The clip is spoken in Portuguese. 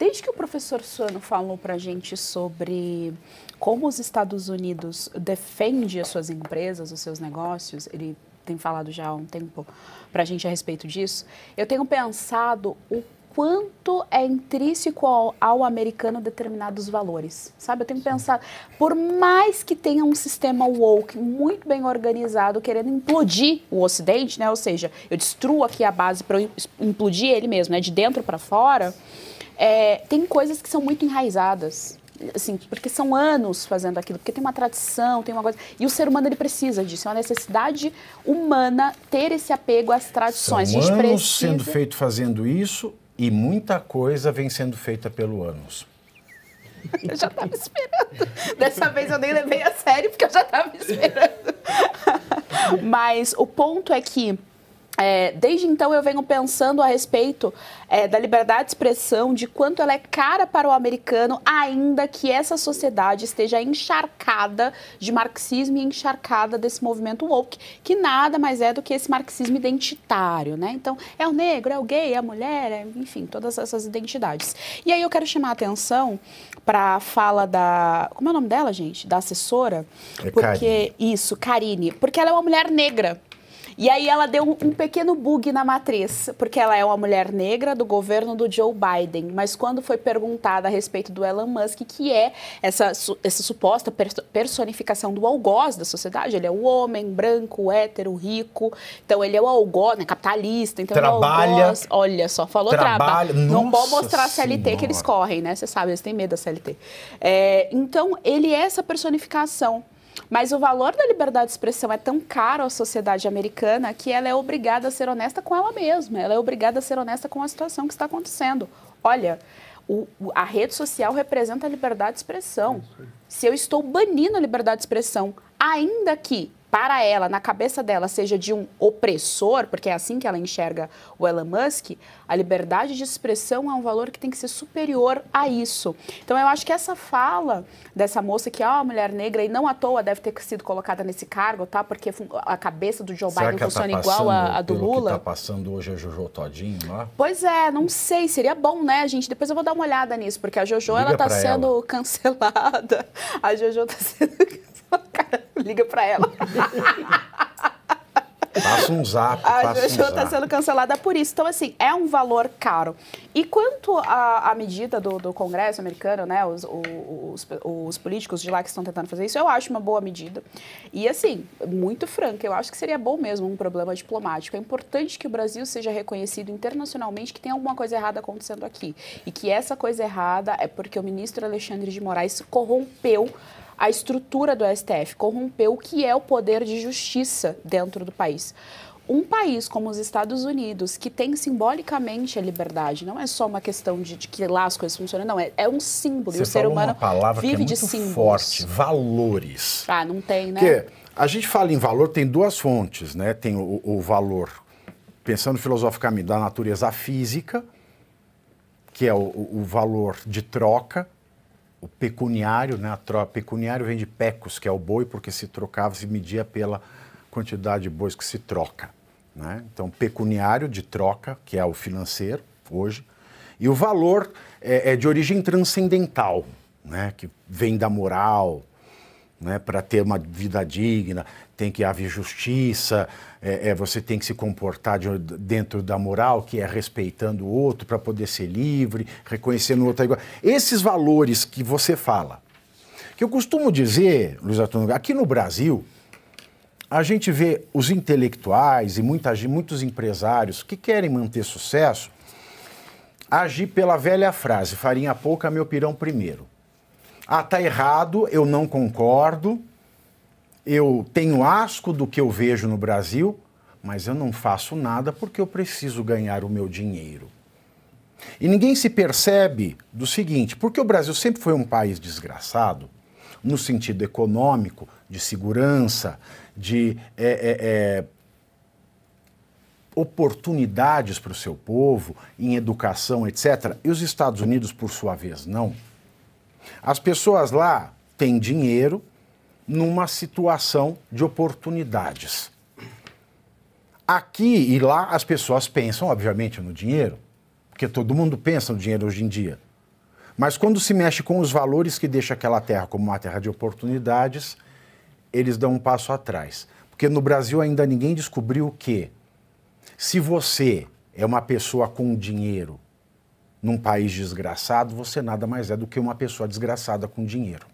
desde que o professor Suano falou para a gente sobre como os Estados Unidos defende as suas empresas, os seus negócios, ele tem falado já há um tempo para a gente a respeito disso, eu tenho pensado o quanto é intrínseco ao, ao, americano determinados valores, sabe? Eu tenho pensado, por mais que tenha um sistema woke muito bem organizado querendo implodir o Ocidente, né? Ou seja, eu destruo aqui a base para implodir ele mesmo, né? De dentro para fora. É, tem coisas que são muito enraizadas. Assim, porque são anos fazendo aquilo, porque tem uma tradição, tem uma coisa. E o ser humano ele precisa disso, é uma necessidade humana ter esse apego às tradições. São a gente anos precisa... sendo feito fazendo isso e muita coisa vem sendo feita pelo anos. Eu já estava esperando. Dessa vez eu nem levei a sério porque eu já estava esperando. Mas o ponto é que é, desde então eu venho pensando a respeito é, da liberdade de expressão, de quanto ela é cara para o americano, ainda que essa sociedade esteja encharcada de marxismo e encharcada desse movimento woke, que nada mais é do que esse marxismo identitário, né? Então, é o negro, é o gay, é a mulher, é, enfim, todas essas identidades. E aí eu quero chamar a atenção para a fala da. Como é o nome dela, gente? Da assessora? É porque. Karine. Isso, Karine. Porque ela é uma mulher negra. E aí ela deu um pequeno bug na matriz, porque ela é uma mulher negra do governo do Joe Biden. Mas quando foi perguntada a respeito do Elon Musk, que é essa, essa suposta personificação do algoz da sociedade, ele é o homem branco, hétero, rico, então ele é o algoz, né, capitalista, então trabalha, é o algoz. Olha só, falou trabalho. Não pode mostrar a CLT senhora. que eles correm, né? Você sabe, eles têm medo da CLT. É, então, ele é essa personificação. Mas o valor da liberdade de expressão é tão caro à sociedade americana que ela é obrigada a ser honesta com ela mesma, ela é obrigada a ser honesta com a situação que está acontecendo. Olha, o, a rede social representa a liberdade de expressão. Se eu estou banindo a liberdade de expressão, ainda que para ela, na cabeça dela, seja de um opressor, porque é assim que ela enxerga o Elon Musk, a liberdade de expressão é um valor que tem que ser superior a isso. Então eu acho que essa fala dessa moça que é ah, uma mulher negra e não à toa deve ter sido colocada nesse cargo, tá? Porque a cabeça do Joe Biden tá funciona tá igual a, a do pelo Lula. Que tá passando hoje a é Jojo Todinho lá? Pois é, não sei, seria bom, né, gente? Depois eu vou dar uma olhada nisso, porque a Jojo Liga ela tá sendo ela. cancelada. A Jojo tá sendo cancelada. Liga para ela. Passa um zap. A Jojo está um tá sendo cancelada por isso. Então, assim, é um valor caro. E quanto à, à medida do, do, Congresso americano, né? Os, os, os, políticos de lá que estão tentando fazer isso, eu acho uma boa medida. E, assim, muito franca, eu acho que seria bom mesmo um problema diplomático. É importante que o Brasil seja reconhecido internacionalmente que tem alguma coisa errada acontecendo aqui. E que essa coisa errada é porque o ministro Alexandre de Moraes corrompeu a estrutura do STF, corrompeu o que é o poder de justiça dentro do país um país como os Estados Unidos, que tem simbolicamente a liberdade, não é só uma questão de, de que lá as coisas funcionam, não, é, é um símbolo. Você e o ser humano vive que é de símbolos. forte, valores. Ah, não tem, né? Porque a gente fala em valor, tem duas fontes, né? Tem o, o valor, pensando filosoficamente, da natureza física, que é o, o valor de troca, o pecuniário, né, a troca, pecuniário vem de pecos, que é o boi, porque se trocava, se media pela quantidade de bois que se troca. Né? Então, pecuniário de troca, que é o financeiro hoje, e o valor é, é de origem transcendental, né, que vem da moral, né, para ter uma vida digna, tem que haver justiça, é, é, você tem que se comportar de, dentro da moral, que é respeitando o outro para poder ser livre, reconhecendo o outro é igual. Esses valores que você fala, que eu costumo dizer, Luiz Antônio, aqui no Brasil, a gente vê os intelectuais e muita, muitos empresários que querem manter sucesso agir pela velha frase, farinha pouca, meu pirão primeiro. Ah, tá errado, eu não concordo, eu tenho asco do que eu vejo no Brasil, mas eu não faço nada porque eu preciso ganhar o meu dinheiro. E ninguém se percebe do seguinte: porque o Brasil sempre foi um país desgraçado, no sentido econômico, de segurança, de é, é, é, oportunidades para o seu povo, em educação, etc. E os Estados Unidos, por sua vez, não. As pessoas lá têm dinheiro numa situação de oportunidades. Aqui e lá as pessoas pensam, obviamente, no dinheiro, porque todo mundo pensa no dinheiro hoje em dia. Mas quando se mexe com os valores que deixa aquela terra como uma terra de oportunidades, eles dão um passo atrás. Porque no Brasil ainda ninguém descobriu que se você é uma pessoa com dinheiro num país desgraçado, você nada mais é do que uma pessoa desgraçada com dinheiro.